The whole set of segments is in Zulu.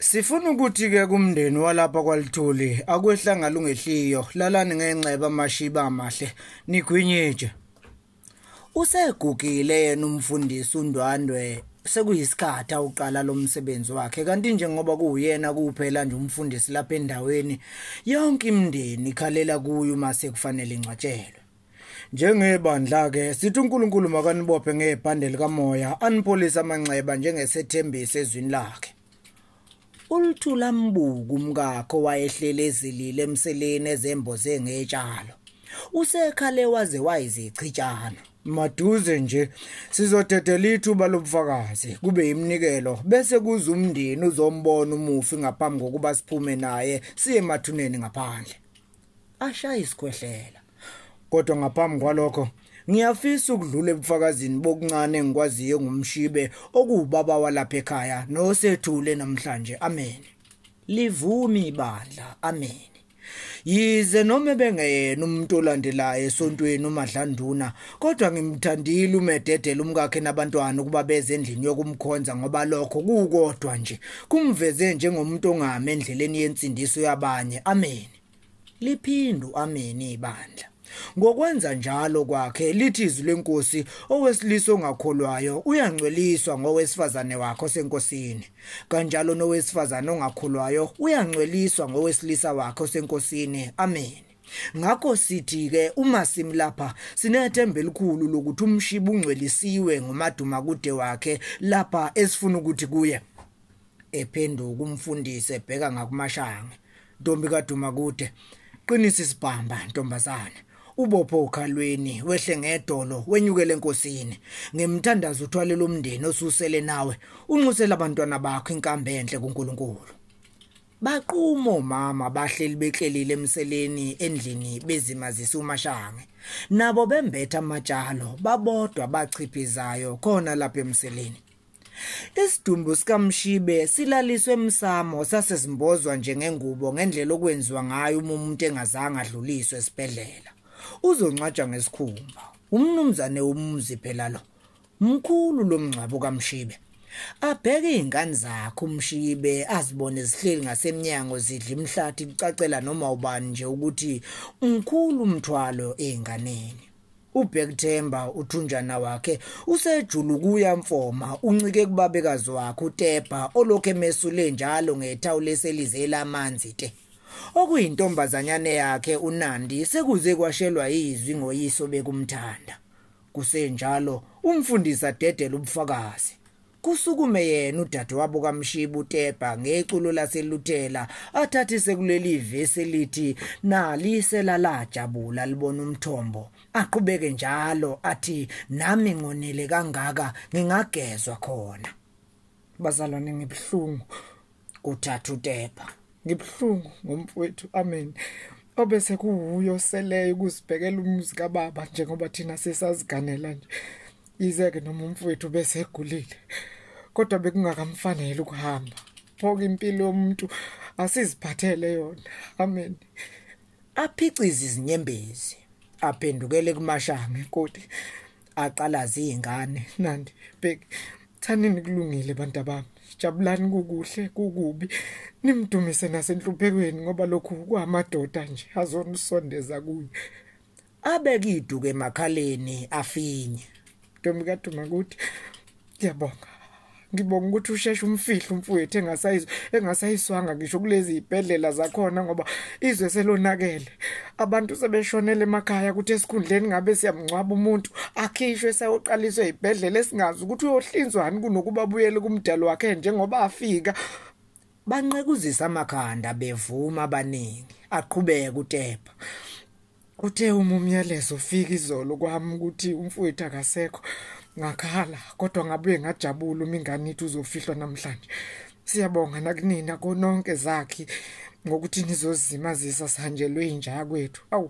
Sifuna ukuthi ke kumndeni walapha kwalithuli akwehlanga lungehliyo lalani ngenxeba amashiba amahle nigwinyetje Usegugile yena umfundisi uNdwandwe sekuyisikhathi awuqala lo msebenzi wakhe kanti njengoba kuwuyena kuphela nje umfundisi lapha endaweni yonke imndeni ikhalela kuyo uma sekufanele ingcwatshelwe njengebandla ke sithi uNkulunkulu makanibophe ngebhandle likamoya anipholise amanxeba njengesethembiso ezwini lakhe uLthula Mbuku umkakho wayehlelezilile emseleni ezemboze ngetshalo usekhale waze wayizichitshana maduze nje sizodedela ithuba lobufakazi kube imnikelo bese kuza umndeni uzombona umufi ngaphambi kokuba siphume naye siye emathuneni ngaphandle ashaya isikhwehlela kodwa ngaphambi kwalokho ngiyafisa ukudlula ebufakazini bokuncane engikwaziyo ngumshibe okuwubaba walapha ekhaya nosethule namhlanje amen livumi ibandla amen yize noma bengeyena umuntu olandelayo esontweni uMadlanduna kodwa ngimthandile umededela umkakhe nabantwana ukuba beze endlini yokumkhonza ngoba lokho kukodwa nje kumveze njengomuntu ongame endleleni yensindiso yabanye amen liphindu amen ibandla Ngokwenza njalo kwakhe lithi izwi lenkosi owesilisa ongakholwayo uyangcweliswa ngowesifazane wakhe osenkosini. Kanjalo nowesifazane ongakholwayo uyangcweliswa ngowesilisa wakhe osenkosini. Amen. Ngakho sithi ke uma simlapha sinethemba elikhulu lokuthi umshiba ungcwelisiwe ngomaduma kude wakhe lapha esifuna ukuthi kuye ephenduka umfundisi ebheka ngakumashanga ntombi kaduma kude qinisa isibhamba ntombazana ubopho okhalweni wehle ngedolo wenyukele enkosini ngemthandazo uthwalela umndeni osusele nawe unxusela abantwana bakho inkambe enhle kuNkulunkulu baqumo mama bahleli beklelile emseleni endlini bezimazisa umashange nabo bembetha amatshalo babodwa bachiphizayo khona lapha emseleni Isidumbu sikaMshibe silaliswe emsamo sasezimbozwa njengengubo ngendlela okwenziwa ngayo uma umuntu engazange adluliswe esibedlela uzoncwatshwa ngesikhumba umnumzane umzi phela lo mkhulu lomngcwabo kaMshibe abheke izingane zakhe umshibe azibone zihleli ngasemnyango zidla imhlathi kucacela noma ubani nje ukuthi umkhulu umthwalo einganeni ubhekthemba uthunjana wakhe usejulu kuya mfoma uncike kubabekazi wakhe utebha olokho emesule njalo ngethawuleselize lamanzi te okuyintombazanyane yakhe uNandi sekuze kwashelwa izwi ngoyiso bekumthanda kusenjalo umfundisi adedela ubufakazi kusukume yena udadewabo kaMshibu Teba ngeculo laseluthela athathise kuleli ivesi lithi nali selalajabula libona umthombo aqhubeke njalo athi nami ngonele kangaka ngingagezwa khona bazalwane ngibhlungu kuthatha uTeba ngibhlungu ngomfowethu amen obese kuwuyo seleyo ukuzibhekela umuzi kababa njengoba thina sesaziganela nje yize-ke noma umfowethu bese egulile kodwa bekungakamfanele ukuhamba phoke impilo yomuntu asiziphathele yona amen aphicize izinyembezi aphendukele kumashange kodwa aqalaza izingane nandi bheki thanini kulungile bantu abami jabulani kukuhle kukubi nimdumise nasenhluphekweni ngoba lokhu kwamadoda nje azonisondeza kuyo abekiduke emakhaleni afinye ntombi kaduma kuthi ngiyabonga ngibonga ukuthi usheshe umfihlo umfowethu engasayizwa engasayiswanga ngisho kulezi ibhedlela zakhona ngoba izwe selonakele abantu sebeshonela emakhaya ukuthi esikhundleni ngabe siyamncwaba umuntu akhishwe sayoqaliswa ibhedlela esingazi ukuthi uyohlinzwani kunokuba buyele kumdalo wakhe njengoba afika banqekuzisa amakhanda bevuma abaningi aqhubeka utepha uthe uma umyalezo ufika izolo kwami ukuthi umfowethu akasekho ngakhala kodwa ngabuye ngajabula uma ingane ithu uzofihlwa namhlanje siyabonga nakunina kononke zakhi ngokuthi nizozimazisa sihanjelwe inja kwethu awu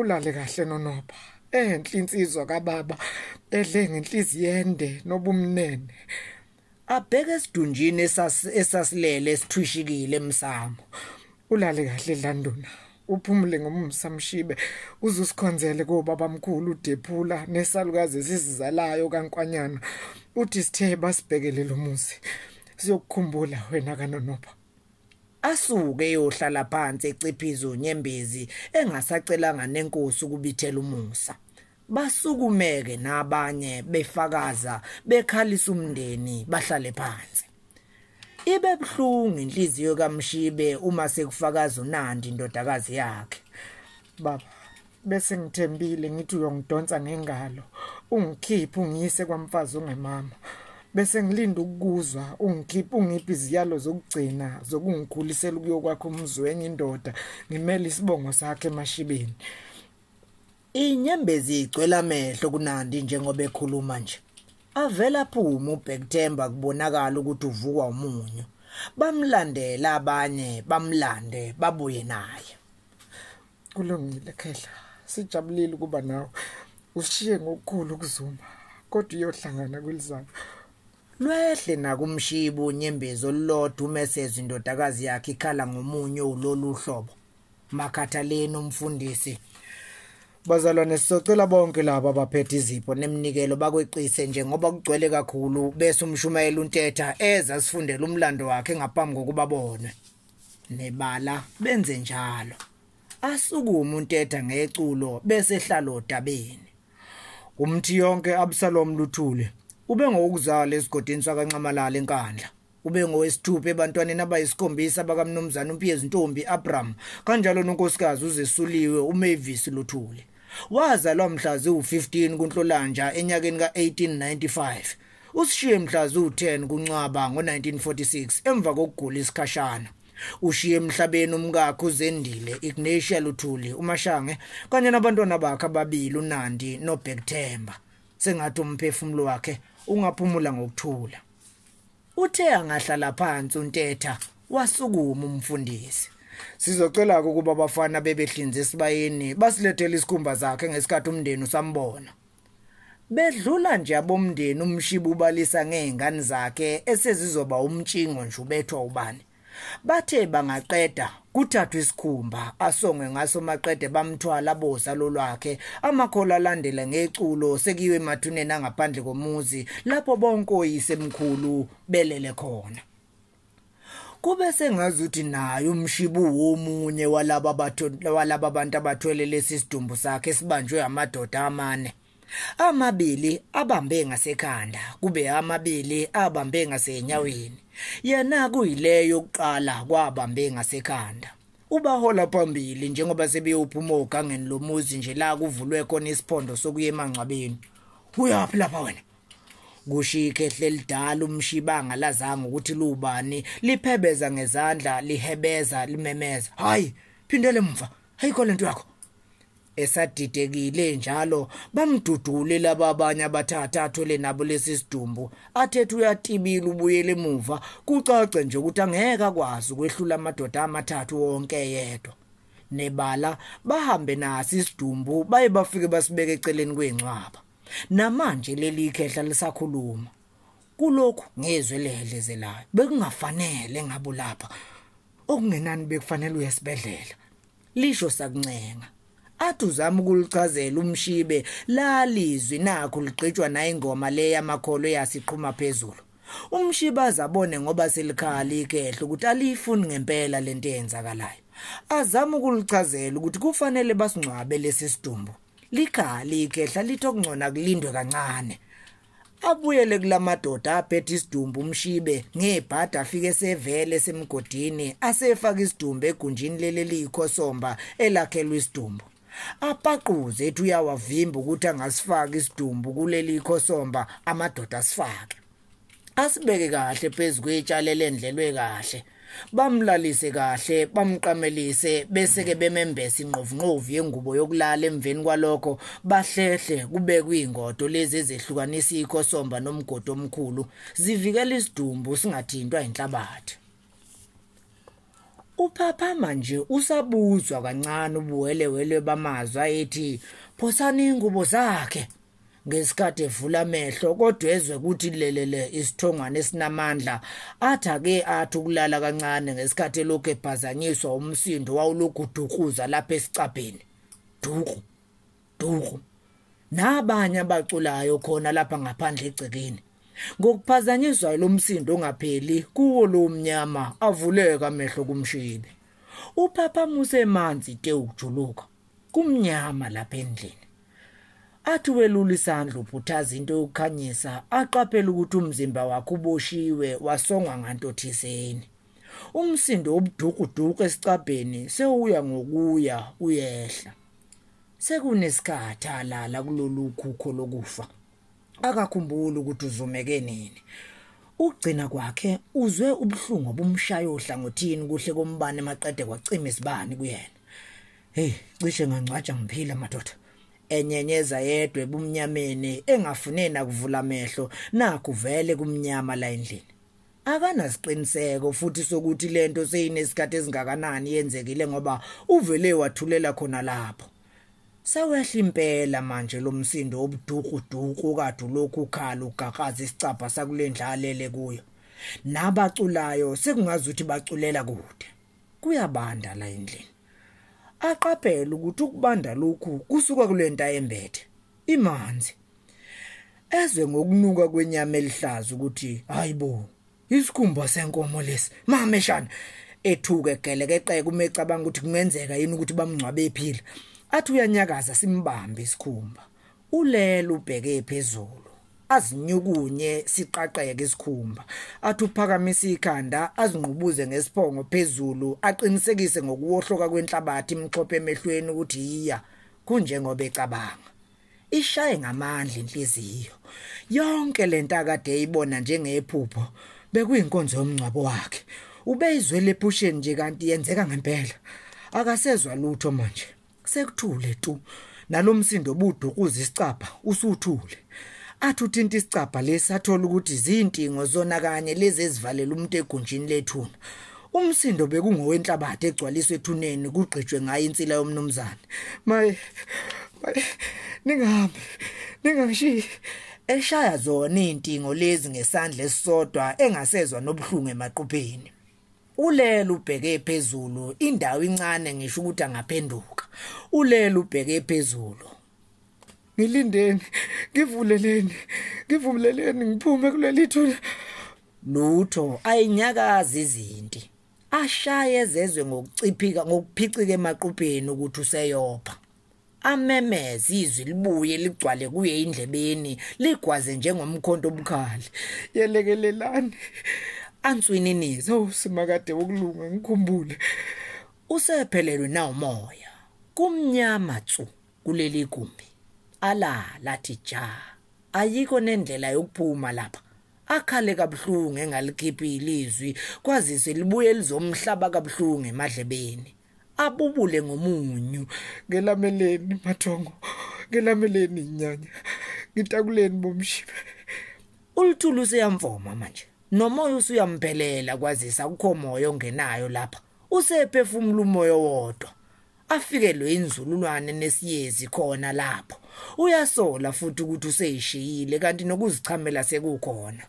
ulale kahle nonopha enhle insizwa kababa edle ngenhliziyo yende nobumnene abheke esidunjini esasilele sithushikile emsamo ulale kahle landona uphumule ngomumsamshibe uze usikhonzele kobabamkhulu udephula nesalukazi esizizalayo kankwanyana uthi sithe basibhekele lo muzi siyokukhumbula wena kanonopha asuke eyohlala phansi eciphiza unyembezi engasacelanga nenkosi ukubithela umusa basukumeke nabanye befakaza bekhalisa umndeni bahlale phansi ibe buhlungu inhliziyo kaMshibe uma sekufakaza uNandi indodakazi yakhe baba bese ngithembile ngithi uyongidonsa ngengalo ungikhiphe ungiyise kwamfazi ongemama bese ngilinda ukukuzwa ungikhiphe ungiphi iziyalo zokugcina zokungikhulisela kuyokwakho umzwenye indoda ngimele isibongo sakhe emashibeni inyembezi igcwela amehlo kunandi njengoba ekhuluma nje avela phuma uBhekthemba kubonakala ukuthi uvukwa umunyu bamlandela abanye bamlande babuye naye kulungile khehla sijabulile ukuba nawe ushiye ngokukhulu ukuzuma kodwa uyohlangana kwelizayo lwehle nakumshibo unyembezo olulodwa umesezi indodakazi yakhe ikhala ngomunye ulolu hlobo makhathaleni umfundisi bazalwane sicela bonke laba abaphethe izipho neminikelo bakweqise njengoba kugcwele kakhulu bese umshumayela untetha eza sifundele umlando wakhe ngaphambi kokuba bonwe nebala benze njalo asukuma untetha ngeculo bese ehlala odabeni umthi yonke Absalom Luthule ube ngokuzala esigodini sakanxamalala enkandla ube ngowesithupha ebantwaneni abayisikhombisa bakamnumzana umpiyezi ntombi Abraham kanjalo nonkosikazi uzesuliwe uMavis Luthule wazalwa mhla zi-15 kuNhlolanja enyakeni ka-1895 usishiye mhla zi-10 kuNcwaba ngo-1946 emva kokugula isikhashana ushiye emhlabeni umkakhe uzendile Ignatia Luthuli uMashange kanye nabantwana bakhe ababili uNandi noBhekthemba sengathi umphefumulo wakhe ungaphumula ngokuthula uthe angahlala phansi untetha wasukuma umfundisi sizocela ukuba abafana bebehlinze esibayeni basilethele isikhumba zakhe ngesikhathi umndeni usambona bedlula nje abomndeni umshiba ubalisa ngeengane zakhe esezizoba umtshingo nje ubethwa ubani bathe bangaqeda kuthathwa isikhumba asongwe ngaso maqede bamthwala boza lolwakhe amakholo alandela ngeculo sekuyiwe emathuneni angaphandle komuzi lapho bonke oyisemkhulu belele khona kube sengazuthi naye umshibu womunye walaba walaba abantu abathwele lesi sidumbu sakhe sibanjwe amadoda amane amabili abambe ngasekhanda kube amabili abambe ngasenyaweni yena kuyileyo yokuqala kwabambe ngasekhanda ubahola phambili njengoba sebeyophuma ogangeni lomuzi nje la kuvulwe khona isiphondo sokuye emangcwabeni uyaphi lapha wena kushike ehle lidala umshibanga lazanga ukuthi lubani liphebeza ngezandla lihebeza limemeza hayi phindele emva hayikho lento yakho esadidekile njalo bamdudule laba abanye abathatha athwele nabo lesi sidumbu athethe uyatibile ubuyele emuva kucace nje ukuthi angeke akwazi ukwehlula amadoda amathathu wonke yedwa nebala bahambe naso isidumbu baye bafike basibeke eceleni kwencwaba namanje leli gedla lisakhuluma kulokhu ngezwe lehelezelayo bekungafanele ngabo lapha okungenani bekufanele uyesibedlela lisho sakuncenga athu zama ukulichazela umshibe lalizwi nakho ligqitshwa na ingoma le yamakholo yasiqhuma phezulu umshiba azabone ngoba selikhala ikehlo ukuthi alifuni ngempela lento eyenzakalayo azama ukulichazela ukuthi kufanele basingcwabe lesi sidumbu ligali igedla lithi okungcona kulindwe kancane abuyele kulamadoda aphethe isidumbu umshibe ngebhadi afike esevele semgodini asefaka isidumbu egunjini leli liyikhosomba elakhelwe isidumbu apaquze ethi uyawavimba ukuthi angasifaki isidumbu kuleli khosomba amadoda asifake asibeke kahle phezu kwetshale lendlelwe kahle bamlalise kahle bamqamelise bese ke bemembesa inqovunqovu yengubo yokulala emveni kwalokho bahlehle kube kuyingodo lezi ezehlukanisa ikhosomba nomgodi omkhulu zivikela isidumbu singathintwa inhlabathi upapa manje usabuzwa kancane ubuwelewele bamazwi ayethi phosani ingubo zakhe ngesikade evula amehlo kodwa ezwe ukuthi lelele isithongwane esinamandla atha ke athi ukulala kancane ngesikade lokho ebhazanyiswa umsindo wawulokudukuza lapha esicabheni duku duku nabanye abaculayo khona lapha ngaphandle egcekeni ngokuphazanyiswa lo msindo ongapheli kuwo lo mnyama avuleka amehlo kumshibe uphaphamuse emanzi te ukujuluka kumnyama lapha endlini athi welula isandla uphuthaza into yokukhanyisa aqaphela ukuthi umzimba wakhe uboshiwe wasongwa ngantothizeni umsindo obudukuduku esicabheni sewuya ngokuya uyehla sekunesikhathi alala kulolu khukho lokufa akakhumbuli ukuthi uzumeke nini ukugcina kwakhe uzwe ubuhlungu obumshaye ohlangothini kuhle kombane emaqede kwacima isibani kuyena hey cishe ngangcwatsha ngiphila madoda enyenyeza yedwe bumnyameni engafune nakuvula amehlo nakho vele kumnyama la endlini akanasiqiniseko futhi sokuthi lento seyinesikhathi esingakanani yenzekile ngoba uvele wathulela khona lapho sawehla impela manje lo msindo obudukuduku kade lokhu khala ugagaza isicabha sakulendlalele kuyo nabaculayo sekungazuthi baculela kude kuyabanda la endlini aqaphela ukuthi ukubanda lokhu kusuka kulenta yembethe imanzi ezwe ngokunuka kwenyama elihlaza ukuthi hayibo isikhumba senkomo lesi mameshana ethuka egeleke eqeke umecabanga ukuthi kungenzeka yini ukuthi bamngcwabe ephila athi uyanyakaza simbambe isikhumba ulele ubheke phezulu azinyukunye siqaqeke isikhumba athi uphakamise ikhanda azinqubuze ngesiphongo phezulu aqinisekise ngokuwohloka kwenhlabathi imxhophe emehlweni ukuthi iya kunjengoba ecabanga ishaye ngamandla inhliziyo yonke lento akade eyibona njengephupho bekuyinkonzo yomngcwabo wakhe ubeyizwele ephusheni nje kanti yenzeka ngempela akasezwa lutho manje sekuthule tu nalomsindo budukuza isicapha usuthule athuthinta isicabha lesathola ukuthi izintingo zona kanye lezi ezivalela umuntu egunjini lethuna umsindo bekungowenhlabathi egcwaliswe ethuneni kugqitshwe ngayo insila yomnumzane maye ningahambi ningangishiyi eshaya zona izintingo lezi ngesandla esisodwa engasezwa nobuhlungu emaqupheni ulela ubheke phezulu indawo incane ngisho ukuthi angaphenduka ulela ubheke phezulu ngilindeni ngivuleleni ngivumleleni ngiphume kuleli thula lutho ayinyakazi izinti ashaye ezezwe ngokuciphika ngokuphicika emaqupeni ukuthi useyopha amemeze izwi libuye ligcwale kuye indlebeni ligwaze njengomkhonto obukhali yelekelelani answini nizo simakade wokulunga ngikhumbule usephelelwe na umoya kumnyama tsu kuleli gumbi ala lathi ja ayikho nendlela yokuphuma lapha akhale kabuhlungu engalikhiphi ilizwi kwazise libuye lizomhlaba kabuhlungu emadlebeni abubule ngomunyu ngelameleni mathongo ngelameleni inyanya ngitakuleni bomshibe ulithulu seyamvoma manje nomoya usuyambhelela kwazisa akukho moya ongenayo lapha usephefumula umoya wodwa afikelwe inzululwane nesiyezi khona lapho uyasola futhi ukuthi useyishiyile kanti nokuzichamela sekukhona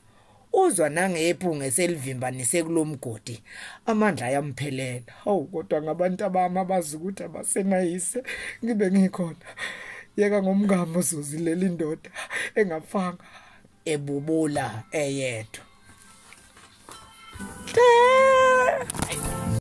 uzwa nangephunga selivimbanise kulomgodi amandla ayamphelela hawu kodwa ngabantu abami abazi ukuthi abasenayise ngibe ngikhona yeka ngomngamo uzuzilela indoda engafanga ebubula eyedwa Ayy.